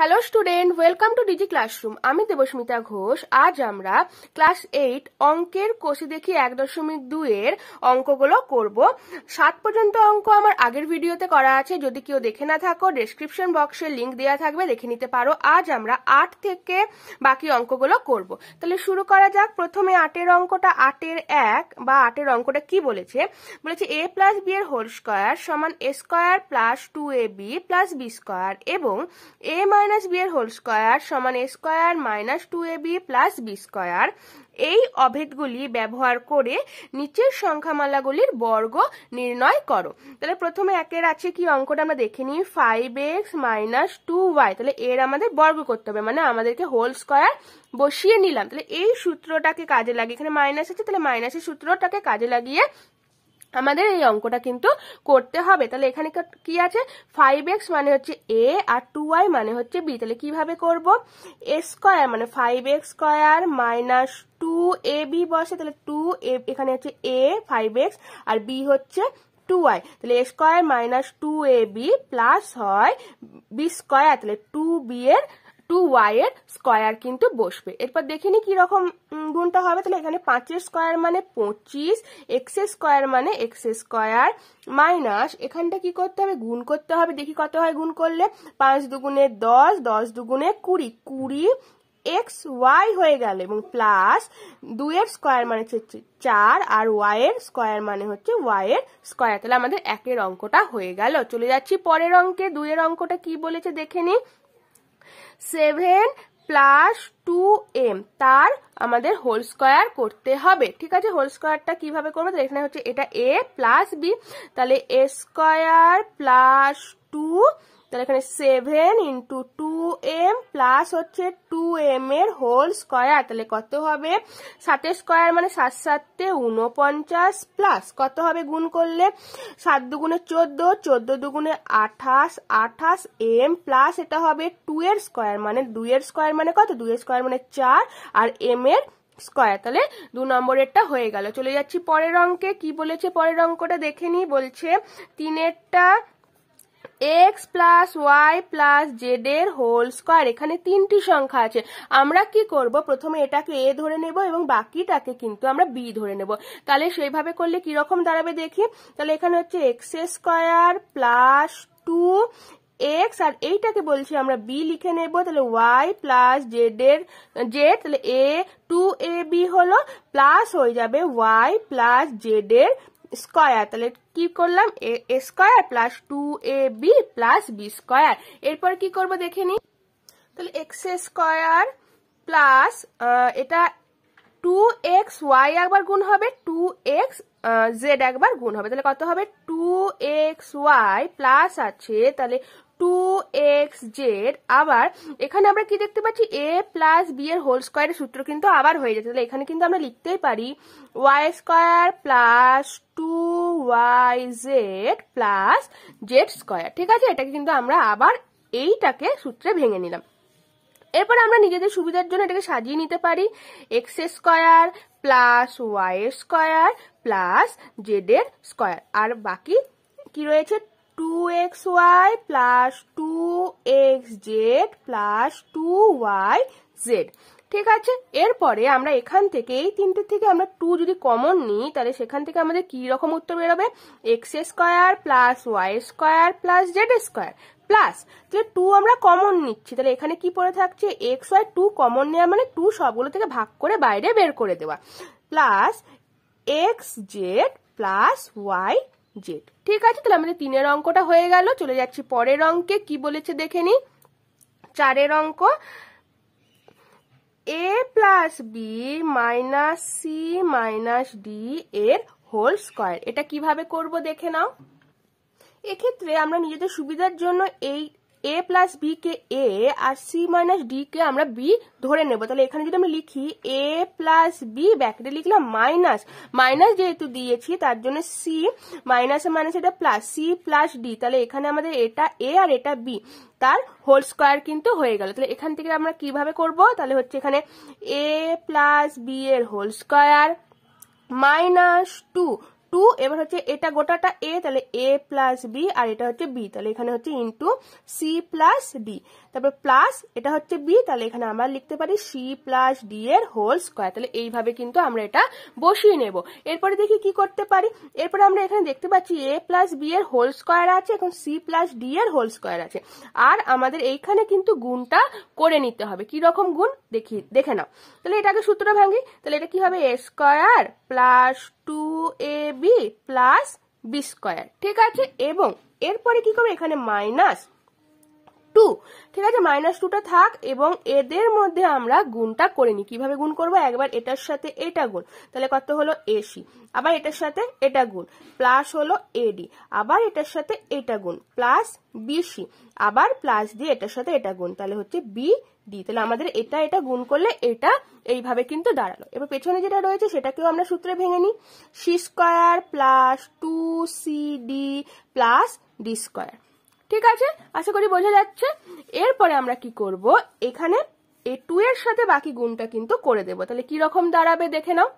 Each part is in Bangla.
hello student welcome to digi classroom আমি দেবস্মিতা ঘোষ আজ আমরা ক্লাস এইট অঙ্কের কষি দেখি এক দশমিক দুইয়ের অঙ্কগুলো করব সাত পর্যন্ত অঙ্ক আমার আগের ভিডিওতে করা আছে যদি কেউ দেখে না থাকো ডেসক্রিপশন বক্সে লিঙ্ক দেওয়া থাকবে দেখে নিতে পারো আজ আমরা আট থেকে বাকি অঙ্কগুলো করব তাহলে শুরু করা যাক প্রথমে আটের অঙ্কটা আটের এক বা আটের অঙ্কটা কি বলেছে বলেছে এ প্লাস বি এর হোল স্কোয়ার সমান A square plus two A B plus B square এবং এ মাই মাইনাস বি এর হোল স্কয়ার সমান A square minus two A B plus B square এই অভেদগুলি ব্যবহার করে নিচের সংখ্যামালাগুলির বর্গ নির্ণয় করো তাহলে প্রথমে একের আছে কি অঙ্কটা আমরা দেখে নিই five X minus two Y তাহলে এর আমাদের বর্গ করতে হবে মানে আমাদেরকে হোল স্কয়ার বসিয়ে নিলাম তাহলে এই সূত্রটাকে কাজে লাগিয়ে এখানে মাইনাস আছে তাহলে মাইনাসের সূত্রটাকে কাজে লাগিয়ে আমাদের এই অঙ্কটা কিন্তু করতে হবে তাহলে এখানে কি আছে ফাইভ এক্স মানে হচ্ছে এ আর টু ওয়াই মানে হচ্ছে বি তাহলে কিভাবে করব এ স্কোয়ার মানে five X square minus two A B বসে তাহলে টু এখানে হচ্ছে এ ফাইভ এক্স আর বি হচ্ছে টু ওয়াই তাহলে A square minus two A B plus হয় বি স্কোয়ার তাহলে টু বি এর টু ওয়াইয়ের এর স্কোয়ার কিন্তু বসবে এরপর দেখে নি কীরকম গুণটা হবে তাহলে এখানে পাঁচের স্কোয়ার মানে পঁচিশ এক্স স্কোয়ার মানে এক্স স্কোয়ার মাইনাস এখানটা কি করতে হবে গুণ করতে হবে দেখি কত হয় গুণ করলে পাঁচ দুগুণে দশ দশ দুগুণে কুড়ি কুড়ি এক্স ওয়াই হয়ে গেল এবং প্লাস দুয়ের স্কোয়ার মানে হচ্ছে চার আর ওয়াইয়ের স্কোয়ার মানে হচ্ছে ওয়াইয়ের স্কোয়ার তাহলে আমাদের একের অঙ্কটা হয়ে গেল চলে যাচ্ছি পরের অঙ্কে দুইয়ের অঙ্কটা কি বলেছে দেখে নিই সেভেন প্লাস টু এম তার আমাদের হোল স্কোয়ার করতে হবে ঠিক আছে হোল স্কোয়ারটা কিভাবে করবো এখানে হচ্ছে এটা এ প্লাস বি তাহলে এ স্কোয়ার প্লাস টু তাহলে এখানে seven into two M plus হচ্ছে টু এম এর হোল স্কোয়ার তাহলে কত হবে সাতের স্কোয়ার মানে সাত সাতে উনপঞ্চাশ প্লাস কত হবে গুণ করলে সাত দুগুণে চোদ্দ চোদ্দ দুগুণে আঠাশ আঠাশ এম প্লাস এটা হবে টু এর স্কোয়ার মানে দুই এর স্কোয়ার মানে কত দুই এর স্কোয়ার মানে চার আর এম এর স্কোয়ার তাহলে দু নম্বরেরটা হয়ে গেল চলে যাচ্ছি পরের অঙ্কে কি বলেছে পরের অঙ্কটা দেখে নি বলছে তিনেরটা X plus Y plus Z এর হোল স্কোয়ার এখানে তিনটি সংখ্যা আছে আমরা কি করব প্রথমে এটাকে এ ধরে নেব এবং বাকিটাকে কিন্তু আমরা বি ধরে নেব তাহলে সেইভাবে করলে কিরকম দাঁড়াবে দেখি তাহলে এখানে হচ্ছে X square plus two X আর এইটাকে বলছি আমরা বি লিখে নেব তাহলে ওয়াই প্লাস জেড এর জেড তাহলে এ টু এ বি হলো প্লাস হয়ে যাবে ওয়াই প্লাস জেড এর স্কয়ার তাহলে কি করলাম A square plus two A B plus B square এরপর কি করব দেখে নি তাহলে এক্স স্কয়ার প্লাস এটা টু এক্স ওয়াই একবার গুণ হবে টু এক্স জেড একবার গুণ হবে তাহলে কত হবে টু এক্স ওয়াই প্লাস আছে তাহলে টু এক্স জেড আবার এখানে আমরা কি দেখতে পাচ্ছি এ প্লাস বি এর হোল স্কোয়ারের সূত্র কিন্তু আবার হয়ে যাচ্ছে তাহলে এখানে কিন্তু আমরা লিখতেই পারি Y square plus two Y Z plus Z square ঠিক আছে এটাকে কিন্তু আমরা আবার এইটাকে সূত্রে ভেঙে নিলাম এরপর আমরা নিজেদের সুবিধার জন্য এটাকে সাজিয়ে নিতে পারি X square plus Y square plus Z এর স্কোয়ার আর বাকি কি রয়েছে 2xy plus two X Z plus two Y Z ঠিক আছে এরপরে আমরা এখান থেকে এই তিনটে থেকে আমরা টু যদি কমন নিই তাহলে সেখান থেকে আমাদের কি রকম উত্তর বেরোবে X square plus Y square plus Z square plus তাহলে টু আমরা কমন নিচ্ছি তাহলে এখানে কি পড়ে থাকছে এক্স ওয়াই টু কমন নেওয়া মানে টু সবগুলো থেকে ভাগ করে বাইরে বের করে দেওয়া plus X Z plus Y Z ঠিক আছে তাহলে আমাদের তিনের অঙ্কটা হয়ে গেল চলে যাচ্ছি পরের অঙ্কে কি বলেছে দেখে নি চারের অঙ্ক A plus B minus C minus D এর হোল স্কয়ার এটা কিভাবে করব দেখে নাও এক্ষেত্রে আমরা নিজেদের সুবিধার জন্য এই এ প্লাস বি কে এ আর সি মাইনাস ডি কে আমরা বি ধরে নেব তাহলে এখানে যদি আমরা লিখি এ প্লাস বি ব্যাকেটে লিখলাম মাইনাস মাইনাস যেহেতু দিয়েছি তার জন্য সি মাইনাস মাইনাস এটা প্লাস সি প্লাস ডি তাহলে এখানে আমাদের এটা এ আর এটা বি তার হোল স্কোয়ার কিন্তু হয়ে গেল তাহলে এখান থেকে আমরা কিভাবে করব তাহলে হচ্ছে এখানে এ প্লাস বি এর whole square minus two two এবার হচ্ছে এটা গোটাটা এ তাহলে এ প্লাস বি আর এটা হচ্ছে বি তাহলে এখানে হচ্ছে ইন্টু সি প্লাস ডি তারপর প্লাস এটা হচ্ছে বি তাহলে এখানে আমরা লিখতে পারি সি প্লাস ডি এর হোল স্কোয়ার তাহলে এইভাবে কিন্তু আমরা এটা বসিয়ে নেব এরপরে দেখি কি করতে পারি এরপরে আমরা এখানে দেখতে পাচ্ছি এ প্লাস বি এর হোল স্কোয়ার আছে এখন সি প্লাস ডি এর হোল স্কোয়ার আছে আর আমাদের এইখানে কিন্তু গুণটা করে নিতে হবে কি রকম গুণ দেখি দেখে নাও তাহলে এটাকে সূত্র ভাঙি তাহলে এটা কি হবে A square plus two A B plus B square ঠিক আছে এবং এরপরে কি করবে এখানে মাইনাস টু ঠিক আছে মাইনাস টুটা থাক এবং এদের মধ্যে আমরা গুণটা করে নিই কিভাবে গুণ করবো একবার এটার সাথে এটা গুণ তাহলে কত হলো এসি আবার এটার সাথে এটা গুণ প্লাস হলো এডি আবার এটার সাথে এটা গুণ প্লাস বিসি আবার প্লাস দিয়ে এটার সাথে এটা গুণ তাহলে হচ্ছে বি ডি তাহলে আমাদের এটা এটা গুণ করলে এটা এইভাবে কিন্তু দাঁড়ালো এবার পেছনে যেটা রয়েছে সেটাকেও আমরা সূত্রে ভেঙে নিই C square plus two C D plus D square ঠিক আছে আশা করি বোঝা যাচ্ছে এরপরে আমরা কি করব এখানে এ টু এর সাথে বাকি গুণটা কিন্তু করে দেব তাহলে কি রকম দাঁড়াবে দেখে নাও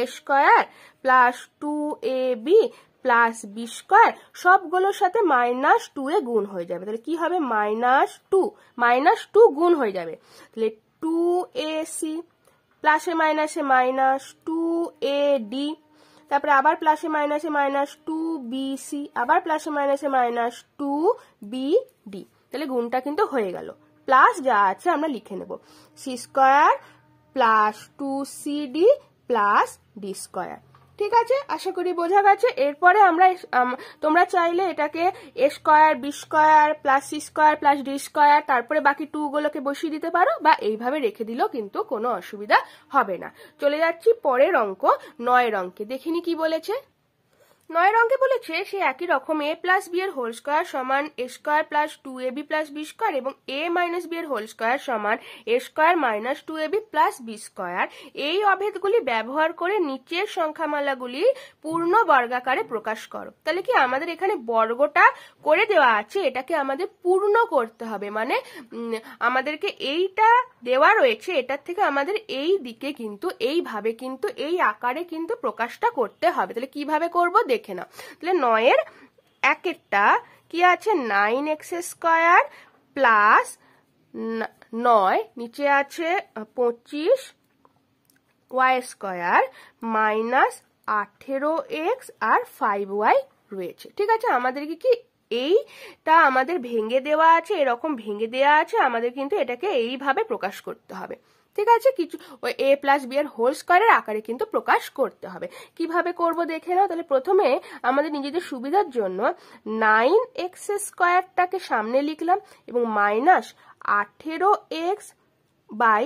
A square plus two A B plus B square সবগুলোর সাথে মাইনাস টু এ গুণ হয়ে যাবে তাহলে কি হবে মাইনাস টু মাইনাস টু গুণ হয়ে যাবে তাহলে টু এ সি প্লাসে মাইনাসে মাইনাস টু এ ডি তারপরে আবার প্লাসে মাইনাসে মাইনাস টু বিসি আবার প্লাসে মাইনাসে মাইনাস টু বিডি তাহলে গুণটা কিন্তু হয়ে গেল প্লাস যা আছে আমরা লিখে নেব C square plus two C D plus D square ঠিক আছে আশা করি বোঝা গেছে এরপরে আমরা তোমরা চাইলে এটাকে A square B square plus C square plus D square তারপরে বাকি টু গুলোকে বসিয়ে দিতে পারো বা এইভাবে রেখে দিলেও কিন্তু কোনো অসুবিধা হবে না চলে যাচ্ছি পরের অঙ্ক নয়ের অঙ্কে দেখিনি কি বলেছে নয়ের অঙ্কে বলেছে সে একই রকম এ প্লাস বি এর হোল স্কোয়ার সমান A square plus two A B plus B square এবং এ মাইনাস বি এর হোল স্কোয়ার সমান A square minus two A B plus B square এই অভেদগুলি ব্যবহার করে নিচের সংখ্যামালাগুলি পূর্ণ বর্গাকারে প্রকাশ করো তাহলে কি আমাদের এখানে বর্গটা করে দেওয়া আছে এটাকে আমাদের পূর্ণ করতে হবে মানে আমাদেরকে এইটা দেওয়া রয়েছে এটার থেকে আমাদের এই দিকে কিন্তু এইভাবে কিন্তু এই আকারে কিন্তু প্রকাশটা করতে হবে তাহলে কিভাবে করবো দেখ দেখে নাও তাহলে নয়ের একটা কি আছে নাইন এক্স স্কোয়ার প্লাস নয় নিচে আছে পঁচিশ ওয়াই স্কোয়ার মাইনাস আঠেরো এক্স আর ফাইভ ওয়াই রয়েছে ঠিক আছে আমাদেরকে কি এইটা আমাদের ভেঙে দেওয়া আছে এরকম ভেঙে দেওয়া আছে আমাদের কিন্তু এটাকে এইভাবে প্রকাশ করতে হবে ঠিক আছে কিছু ওই এ প্লাস বি এর হোল স্কোয়ারের আকারে কিন্তু প্রকাশ করতে হবে কিভাবে করব দেখে নাও তাহলে প্রথমে আমাদের নিজেদের সুবিধার জন্য নাইন এক্স স্কোয়ারটাকে সামনে লিখলাম এবং মাইনাস আঠেরো এক্স বাই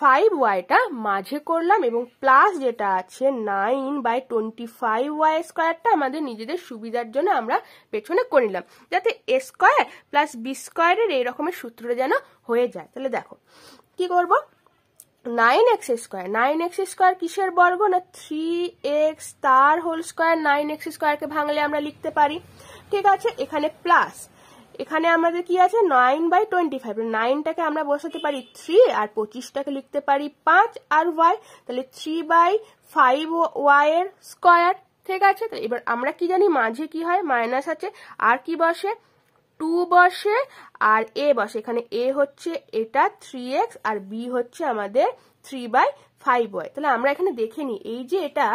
ফাইভ ওয়াইটা মাঝে করলাম এবং প্লাস যেটা আছে nine by twenty five Y স্কোয়ারটা আমাদের নিজেদের সুবিধার জন্য আমরা পেছনে করে নিলাম যাতে এ স্কোয়ার প্লাস বি স্কোয়ারের এই রকমের সূত্রটা যেন হয়ে যায় তাহলে দেখো কি করব nine X square nine X square কিসের বর্গ না থ্রি এক্স তার হোল স্কোয়ার নাইন এক্স স্কোয়ারকে ভাঙলে আমরা লিখতে পারি ঠিক আছে এখানে প্লাস এখানে আমাদের কি আছে নাইন বাই টোয়েন্টি ফাইভ নাইনটাকে আমরা বসাতে পারি থ্রি আর পঁচিশটাকে লিখতে পারি পাঁচ আর ওয়াই তাহলে থ্রি বাই ফাইভ ওয়াই এর স্কোয়ার ঠিক আছে তো এবার আমরা কি জানি মাঝে কি হয় মাইনাস আছে আর কি বসে টু বসে আর এ বসে এখানে এ হচ্ছে এটা থ্রি এক্স আর বি হচ্ছে আমাদের থ্রি বাই ফাইভ ওয়াই তাহলে আমরা এখানে দেখে নিই এই যে এটা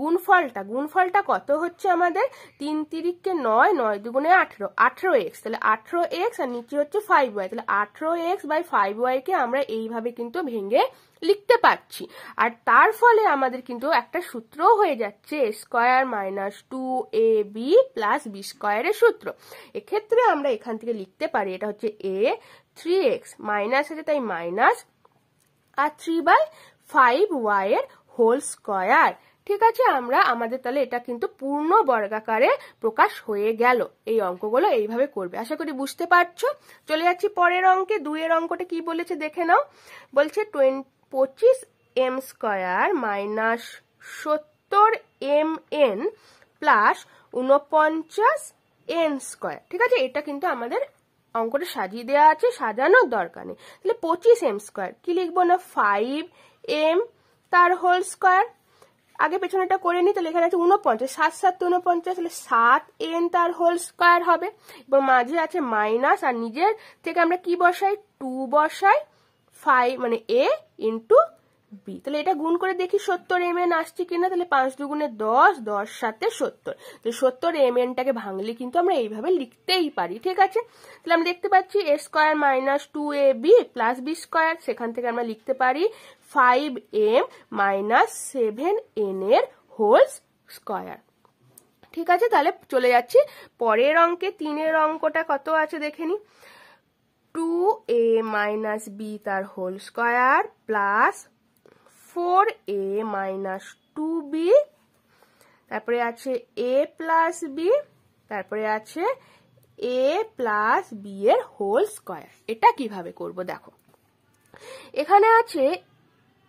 গুণফলটা গুণফলটা কত হচ্ছে আমাদের তিন তিরিককে নয় নয় দুগুণে আঠেরো আঠেরো এক্স তাহলে আঠেরো এক্স আর নিচে হচ্ছে ফাইভ ওয়াই তাহলে আঠেরো এক্স বাই ফাইভ ওয়াইকে আমরা এইভাবে কিন্তু ভেঙে লিখতে পারছি আর তার ফলে আমাদের কিন্তু একটা সূত্র হয়ে যাচ্ছে square minus two A B plus B স্কোয়ারের সূত্র এক্ষেত্রে আমরা এখান থেকে লিখতে পারি এটা হচ্ছে এ থ্রি এক্স মাইনাস আছে তাই মাইনাস আর থ্রি বাই ফাইভ ওয়াই এর হোল স্কোয়ার ঠিক আছে আমরা আমাদের তাহলে এটা কিন্তু পূর্ণ বর্গাকারে প্রকাশ হয়ে গেল এই অঙ্কগুলো এইভাবে করবে আশা করি বুঝতে পারছো চলে যাচ্ছি পরের অঙ্কে দুইয়ের অঙ্কটা কি বলেছে দেখে নাও বলছে টোয়েন্টি পঁচিশ এম স্কোয়ার মাইনাস সত্তর এম এন প্লাস উনপঞ্চাশ এন স্কোয়ার ঠিক আছে এটা কিন্তু আমাদের অঙ্কটা সাজিয়ে দেওয়া আছে সাজানোর দরকার নেই তাহলে পঁচিশ এম স্কোয়ার কি লিখবো না ফাইভ এম তার হোল স্কোয়ার আগে পেছনেটা করে নিই তাহলে এখানে আছে উনপঞ্চাশ সাত সাত উনপঞ্চাশ তাহলে সাত এন তার হোল স্কোয়ার হবে এবং মাঝে আছে মাইনাস আর নিজের থেকে আমরা কি বসাই টু বসাই ফাইভ মানে এ ইন্টু বি তাহলে এটা গুণ করে দেখি সত্তর mn আসছে কিনা তাহলে পাঁচ গুণে দশ দশ সাথে সত্তর তো সত্তর mn টাকে ভাঙলে কিন্তু আমরা এইভাবে লিখতেই পারি ঠিক আছে তাহলে আমরা দেখতে পাচ্ছি A square minus two A B plus B square সেখান থেকে আমরা লিখতে পারি ফাইভ এম মাইনাস সেভেন এর হোল স্কয়ার ঠিক আছে তাহলে চলে যাচ্ছি পরের অঙ্কে তিনের অঙ্কটা কত আছে দেখে টু এ মাইনাস বি তার whole square plus four A minus two B তারপরে আছে এ প্লাস বি তারপরে আছে এ প্লাস বি এর হোল স্কয়ার এটা কিভাবে করব দেখো এখানে আছে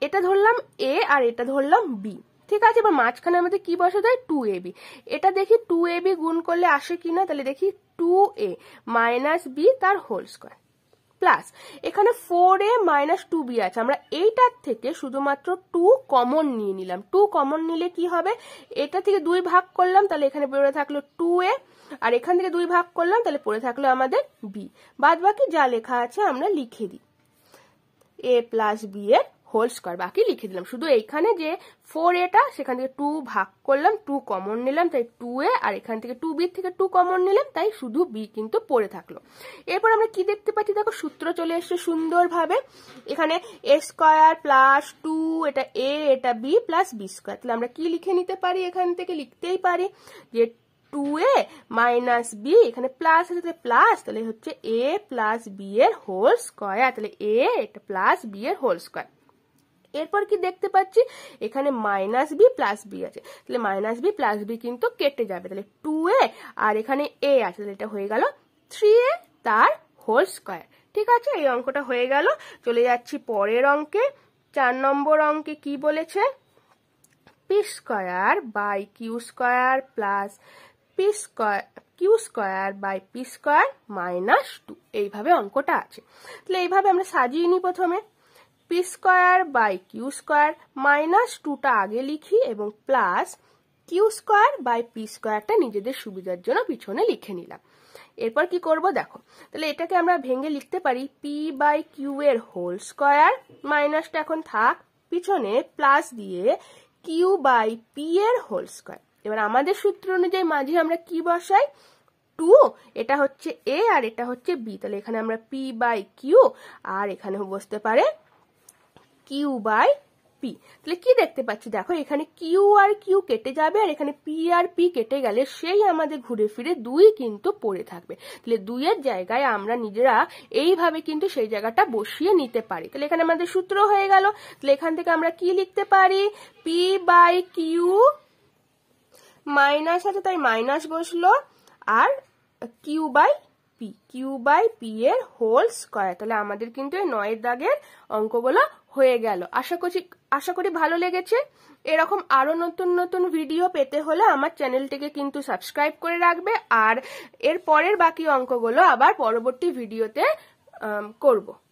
এটা ধরলাম এ আর এটা ধরলাম বি ঠিক আছে এবার মাঝখানে আমাদের কি বসে দেয় টু এ বি এটা দেখি টু এ বি গুণ করলে আসে কিনা তাহলে দেখি টু এ মাইনাস বি তার হোল স্কোয়ার প্লাস এখানে four A minus two B আছে আমরা এইটার থেকে শুধুমাত্র টু কমন নিয়ে নিলাম টু কমন নিলে কি হবে এটা থেকে দুই ভাগ করলাম তাহলে এখানে পড়ে থাকলো টু এ আর এখান থেকে দুই ভাগ করলাম তাহলে পড়ে থাকলো আমাদের বি বাদ বাকি যা লেখা আছে আমরা লিখে দিই এ প্লাস বি এর হোল স্কোয়ার বাকি লিখে দিলাম শুধু এইখানে যে ফোর এটা সেখান থেকে টু ভাগ করলাম টু কমন নিলাম তাই টু এ আর এখান থেকে টু বির থেকে টু কমন নিলাম তাই শুধু বি কিন্তু পড়ে থাকলো এরপর আমরা কি দেখতে পাচ্ছি দেখো সূত্র চলে এসছে সুন্দরভাবে এখানে এ স্কোয়ার প্লাস টু এটা এ এটা বি প্লাস বি স্কোয়ার তাহলে আমরা কি লিখে নিতে পারি এখান থেকে লিখতেই পারি যে টু এ মাইনাস বি এখানে প্লাস আছে প্লাস তাহলে হচ্ছে এ প্লাস বি এর হোল স্কোয়ার তাহলে এ এটা প্লাস বি এর হোল স্কোয়ার এরপর কি দেখতে পাচ্ছি এখানে মাইনাস বি প্লাস বি আছে তাহলে মাইনাস বি প্লাস বি কিন্তু কেটে যাবে তাহলে টু এ আর এখানে এ আছে তাহলে এটা হয়ে গেল থ্রি এ তার হোল স্কোয়ার ঠিক আছে এই অঙ্কটা হয়ে গেল চলে যাচ্ছি পরের অঙ্কে চার নম্বর অঙ্কে কি বলেছে P square by Q square plus P square Q square by P square minus two এইভাবে অঙ্কটা আছে তাহলে এইভাবে আমরা সাজিয়ে নিই প্রথমে P square by Q square minus টুটা আগে লিখি এবং plus Q square by P স্কোয়ারটা নিজেদের সুবিধার জন্য পিছনে লিখে নিলাম এরপর কি করব দেখো তাহলে এটাকে আমরা ভেঙে লিখতে পারি পি বাই কিউ এর হোল স্কোয়ার মাইনাসটা এখন থাক পিছনে প্লাস দিয়ে কিউ বাই পি এর হোল স্কোয়ার এবার আমাদের সূত্র অনুযায়ী মাঝে আমরা কি বসাই টু এটা হচ্ছে এ আর এটা হচ্ছে বি তাহলে এখানে আমরা পি বাই কিউ আর এখানে বসতে পারে কিউ বাই পি তাহলে কি দেখতে পাচ্ছি দেখো এখানে কিউ আর কিউ কেটে যাবে আর এখানে পি আর পি কেটে গেলে সেই আমাদের ঘুরে ফিরে দুই কিন্তু পড়ে থাকবে তাহলে দুইয়ের জায়গায় আমরা নিজেরা এইভাবে কিন্তু সেই জায়গাটা বসিয়ে নিতে পারি তাহলে এখানে আমাদের সূত্র হয়ে গেল তাহলে এখান থেকে আমরা কি লিখতে পারি পি বাই কিউ মাইনাস আছে তাই মাইনাস বসলো আর Q by P Q by P এর হোল স্কয়ার তাহলে আমাদের কিন্তু এই নয়ের দাগের অঙ্কগুলো হয়ে গেল আশা করছি আশা করি ভালো লেগেছে এরকম আরো নতুন নতুন ভিডিও পেতে হলে আমার চ্যানেলটিকে কিন্তু সাবস্ক্রাইব করে রাখবে আর এর পরের বাকি অঙ্কগুলো আবার পরবর্তী ভিডিওতে করবো